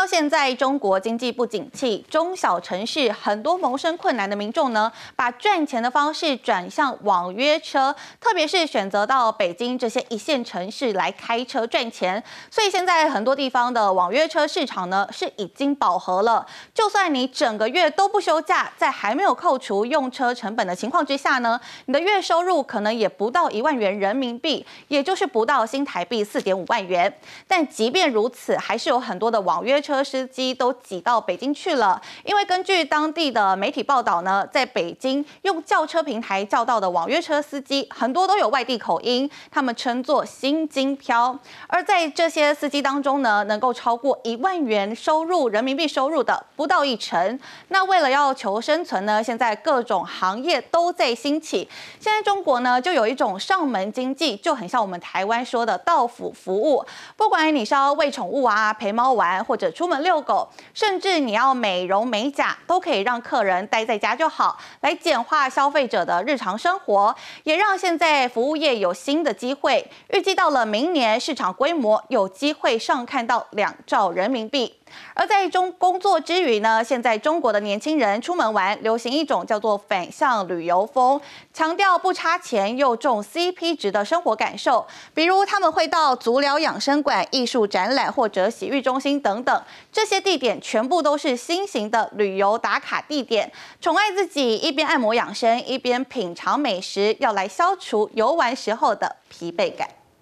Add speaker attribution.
Speaker 1: 到现在，中国经济不景气，中小城市很多谋生困难的民众呢，把赚钱的方式转向网约车，特别是选择到北京这些一线城市来开车赚钱。所以现在很多地方的网约车市场呢，是已经饱和了。就算你整个月都不休假，在还没有扣除用车成本的情况之下呢，你的月收入可能也不到一万元人民币，也就是不到新台币四点五万元。但即便如此，还是有很多的网约车。车司机都挤到北京去了，因为根据当地的媒体报道呢，在北京用轿车平台叫到的网约车司机很多都有外地口音，他们称作“新京漂”。而在这些司机当中呢，能够超过一万元收入人民币收入的不到一成。那为了要求生存呢，现在各种行业都在兴起。现在中国呢，就有一种上门经济，就很像我们台湾说的到府服务，不管你是要喂宠物啊、陪猫玩或者。出门遛狗，甚至你要美容美甲，都可以让客人待在家就好，来简化消费者的日常生活，也让现在服务业有新的机会。预计到了明年，市场规模有机会上看到两兆人民币。而在中工作之余呢，现在中国的年轻人出门玩流行一种叫做反向旅游风，强调不差钱又重 CP 值的生活感受。比如他们会到足疗养生馆、艺术展览或者洗浴中心等等，这些地点全部都是新型的旅游打卡地点。宠爱自己，一边按摩养生，一边品尝美食，要来消除游玩时候的疲惫感。